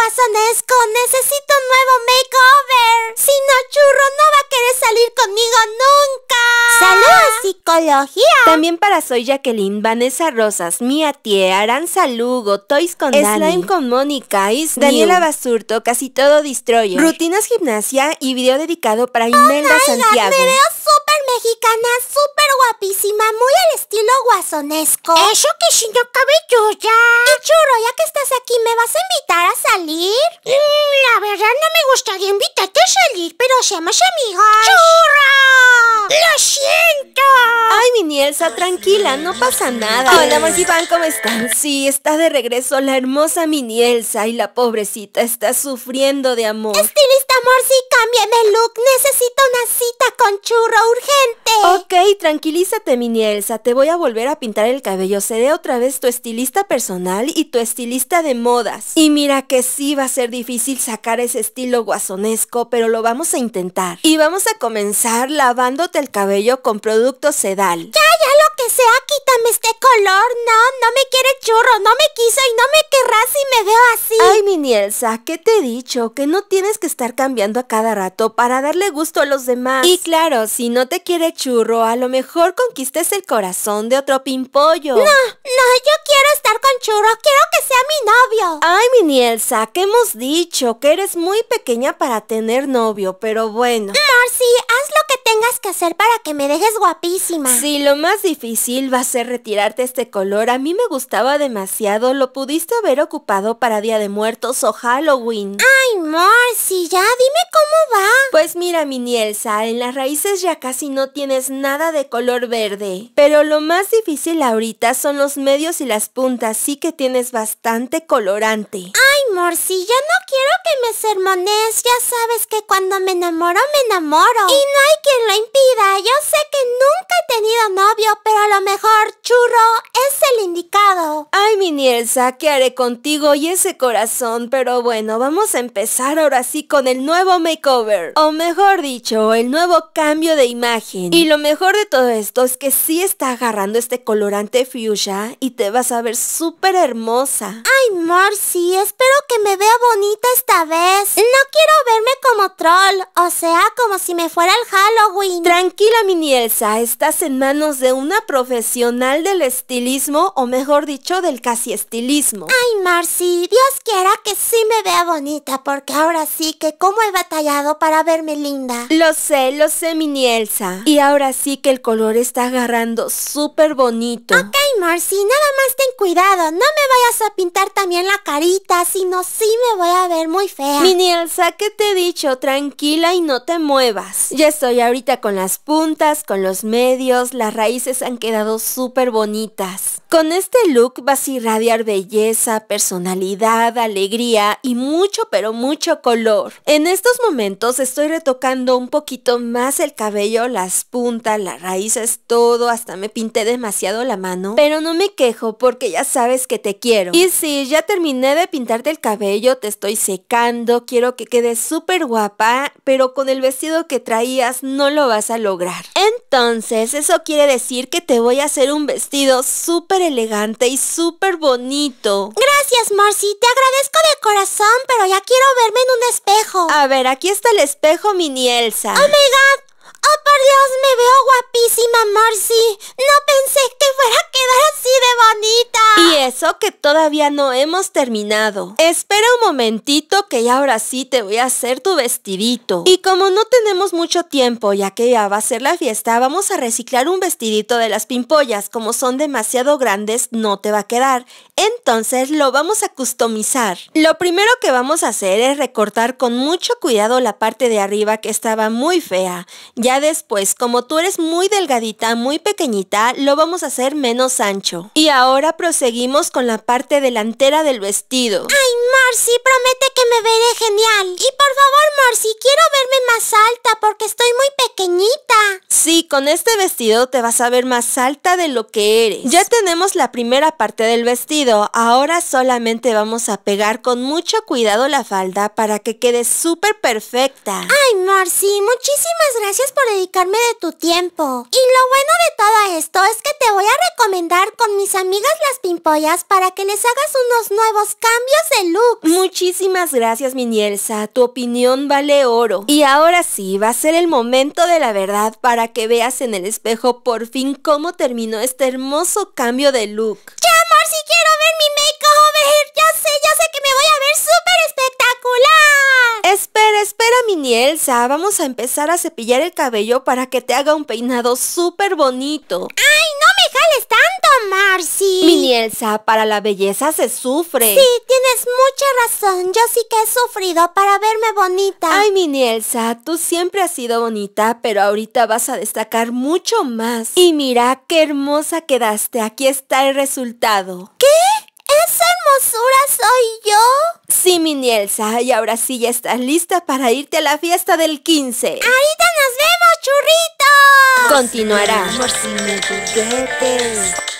guasonesco, necesito un nuevo makeover. Si no, churro no va a querer salir conmigo nunca. Saludos, psicología. También para Soy Jacqueline, Vanessa Rosas, Mia Tía, Aran Salugo, Toys con Slime con Mónica, y Daniela Basurto, Casi Todo Destroyer, Rutinas Gimnasia y video dedicado para Imelda Santiago mexicana súper guapísima, muy al estilo guasonesco. Eso que si no cabe ya. Y churro, ya que estás aquí, ¿me vas a invitar a salir? Mm, la verdad no me gustaría invitarte a salir, pero seamos amigos ¡Churro! ¡Lo siento! Ay, mi tranquila, no pasa nada. Hola, Morgivan, ¿cómo están? Sí, está de regreso la hermosa mi y la pobrecita está sufriendo de amor. Estilista Morsi, cámbiame look. Necesito una cita con churro urgente. Ok, tranquilízate, mi Te voy a volver a pintar el cabello. Seré otra vez tu estilista personal y tu estilista de modas. Y mira que sí va a ser difícil sacar ese estilo guasonesco, pero lo vamos a intentar. Y vamos a comenzar lavándote el cabello con productos Sedal sea quítame este color. No, no me quiere churro, no me quiso y no me querrá si me veo así. Ay, mi Nielsa, ¿qué te he dicho? Que no tienes que estar cambiando a cada rato para darle gusto a los demás. Y claro, si no te quiere churro, a lo mejor conquistes el corazón de otro pimpollo. No, no, yo quiero estar con churro, quiero que sea mi novio. Ay, mi Nielsa, ¿qué hemos dicho? Que eres muy pequeña para tener novio, pero bueno. Marcy, haz lo que tengas que hacer para que me dejes guapísima. Sí, lo más difícil Silva, va a ser retirarte este color. A mí me gustaba demasiado. Lo pudiste haber ocupado para Día de Muertos o Halloween. Ay, Morsi, ya dime cómo va. Pues mira, mi Nielsa, en las raíces ya casi no tienes nada de color verde. Pero lo más difícil ahorita son los medios y las puntas. Sí que tienes bastante colorante. Ay, Morsi, yo no quiero que me sermones. Ya sabes que cuando me enamoro, me enamoro. Y no hay quien lo impida. Yo sé que nunca he tenido novio, pero a lo mejor Churro es el indicado. Ay, mi Nielsa, ¿qué haré contigo y ese corazón? Pero bueno, vamos a empezar ahora sí con el nuevo makeover. O mejor dicho, el nuevo cambio de imagen. Y lo mejor de todo esto es que sí está agarrando este colorante fuchsia y te vas a ver súper hermosa. Ay, Marcy, espero que me vea bonita esta vez. No quiero verme como troll, o sea, como si me fuera el Halloween. Tranquila, mi Nielsa, estás en manos de una profesional del estilismo o mejor dicho del casi estilismo. Ay Marcy, Dios quiera que sí me vea bonita porque ahora sí que como he batallado para verme linda. Lo sé, lo sé mi Nielsa. Y ahora sí que el color está agarrando súper bonito. Ok Marcy, nada más ten cuidado, no me vayas a pintar también la carita, sino sí me voy a ver muy fea. Mi Nielsa, ¿qué te he dicho? Tranquila y no te muevas. Ya estoy ahorita con las puntas, con los medios, las raíces han quedado súper bonitas. Con este look vas a irradiar belleza, personalidad, alegría y mucho pero mucho color. En estos momentos estoy retocando un poquito más el cabello, las puntas, las raíces, todo, hasta me pinté demasiado la mano, pero no me quejo porque ya sabes que te quiero. Y si ya terminé de pintarte el cabello, te estoy secando, quiero que quede súper guapa, pero con el vestido que traías no lo vas a lograr. Entonces, eso quiere decir que te voy a hacer un vestido súper elegante y súper bonito. Gracias, Marcy. Te agradezco de corazón, pero ya quiero verme en un espejo. A ver, aquí está el espejo, mini Elsa. ¡Oh, my ¡Oh, por Dios! ¡Me veo guapísima, Marcy! que todavía no hemos terminado. Espera un momentito que ya ahora sí te voy a hacer tu vestidito. Y como no tenemos mucho tiempo, ya que ya va a ser la fiesta, vamos a reciclar un vestidito de las pimpollas. Como son demasiado grandes, no te va a quedar. Entonces lo vamos a customizar. Lo primero que vamos a hacer es recortar con mucho cuidado la parte de arriba que estaba muy fea. Ya después, como tú eres muy delgadita, muy pequeñita, lo vamos a hacer menos ancho. Y ahora proseguimos con la parte delantera del vestido. Marcy, promete que me veré genial. Y por favor, Marcy, quiero verme más alta porque estoy muy pequeñita. Sí, con este vestido te vas a ver más alta de lo que eres. Ya tenemos la primera parte del vestido. Ahora solamente vamos a pegar con mucho cuidado la falda para que quede súper perfecta. Ay, Marcy, muchísimas gracias por dedicarme de tu tiempo. Y lo bueno de todo esto es que te voy a recomendar con mis amigas las pimpollas para que les hagas unos nuevos cambios de look Muchísimas gracias, mi Nielsa. Tu opinión vale oro. Y ahora sí, va a ser el momento de la verdad para que veas en el espejo por fin cómo terminó este hermoso cambio de look. ¡Ya, Si quiero ver vamos a empezar a cepillar el cabello para que te haga un peinado súper bonito. ¡Ay, no me jales tanto, Marcy! Mi para la belleza se sufre. Sí, tienes mucha razón. Yo sí que he sufrido para verme bonita. Ay, Minielsa, tú siempre has sido bonita, pero ahorita vas a destacar mucho más. Y mira qué hermosa quedaste. Aquí está el resultado. ¿Qué? ¿Esa hermosura soy yo? Sí, mi Nielsa, y ahora sí ya estás lista para irte a la fiesta del 15. ¡Ahorita nos vemos, churritos! Continuará.